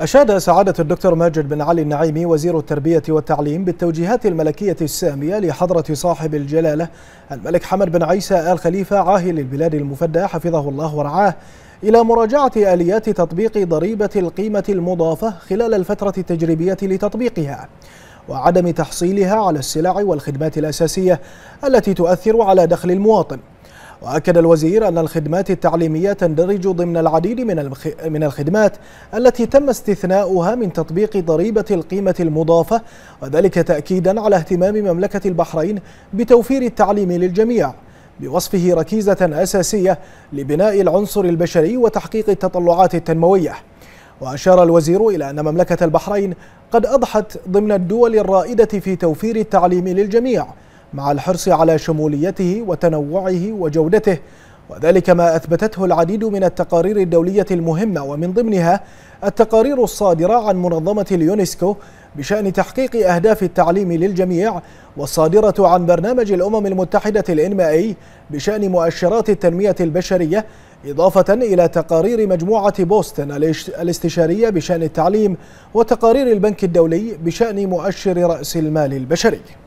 أشاد سعادة الدكتور ماجد بن علي النعيمي وزير التربية والتعليم بالتوجيهات الملكية السامية لحضرة صاحب الجلالة الملك حمد بن عيسى آل خليفة عاهل البلاد المفدى حفظه الله ورعاه إلى مراجعة آليات تطبيق ضريبة القيمة المضافة خلال الفترة التجريبية لتطبيقها وعدم تحصيلها على السلع والخدمات الأساسية التي تؤثر على دخل المواطن وأكد الوزير أن الخدمات التعليمية تندرج ضمن العديد من من الخدمات التي تم استثناؤها من تطبيق ضريبة القيمة المضافة وذلك تأكيدا على اهتمام مملكة البحرين بتوفير التعليم للجميع بوصفه ركيزة أساسية لبناء العنصر البشري وتحقيق التطلعات التنموية وأشار الوزير إلى أن مملكة البحرين قد أضحت ضمن الدول الرائدة في توفير التعليم للجميع مع الحرص على شموليته وتنوعه وجودته وذلك ما أثبتته العديد من التقارير الدولية المهمة ومن ضمنها التقارير الصادرة عن منظمة اليونسكو بشأن تحقيق أهداف التعليم للجميع والصادرة عن برنامج الأمم المتحدة الإنمائي بشأن مؤشرات التنمية البشرية إضافة إلى تقارير مجموعة بوستن الاستشارية بشأن التعليم وتقارير البنك الدولي بشأن مؤشر رأس المال البشري